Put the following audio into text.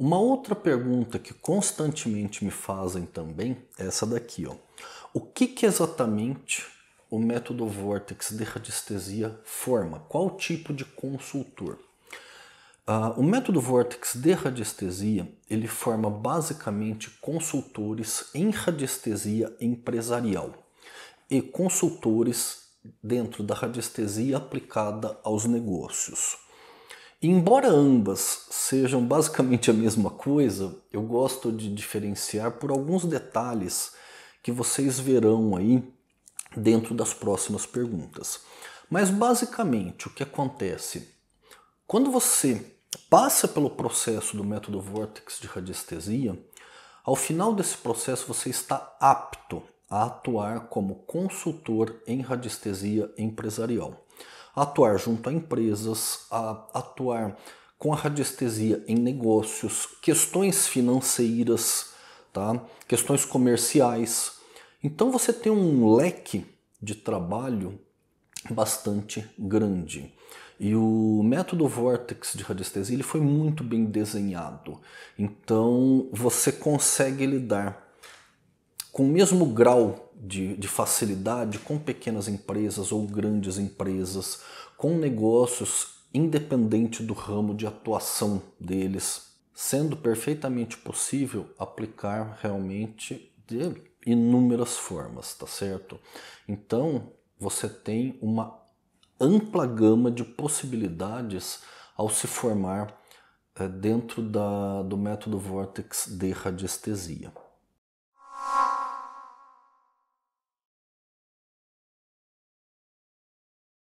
Uma outra pergunta que constantemente me fazem também é essa daqui, ó. O que, que exatamente o método Vortex de radiestesia forma? Qual tipo de consultor? Uh, o método Vortex de radiestesia ele forma basicamente consultores em radiestesia empresarial e consultores dentro da radiestesia aplicada aos negócios. Embora ambas sejam basicamente a mesma coisa, eu gosto de diferenciar por alguns detalhes que vocês verão aí dentro das próximas perguntas. Mas basicamente o que acontece quando você passa pelo processo do método Vortex de radiestesia, ao final desse processo você está apto a atuar como consultor em radiestesia empresarial atuar junto a empresas, a atuar com a radiestesia em negócios, questões financeiras, tá? questões comerciais. Então você tem um leque de trabalho bastante grande. E o método Vortex de radiestesia ele foi muito bem desenhado. Então você consegue lidar com o mesmo grau de, de facilidade com pequenas empresas ou grandes empresas, com negócios independente do ramo de atuação deles, sendo perfeitamente possível aplicar realmente de inúmeras formas, tá certo? Então, você tem uma ampla gama de possibilidades ao se formar é, dentro da, do método Vortex de radiestesia.